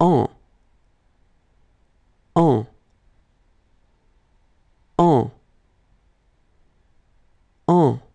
en en en en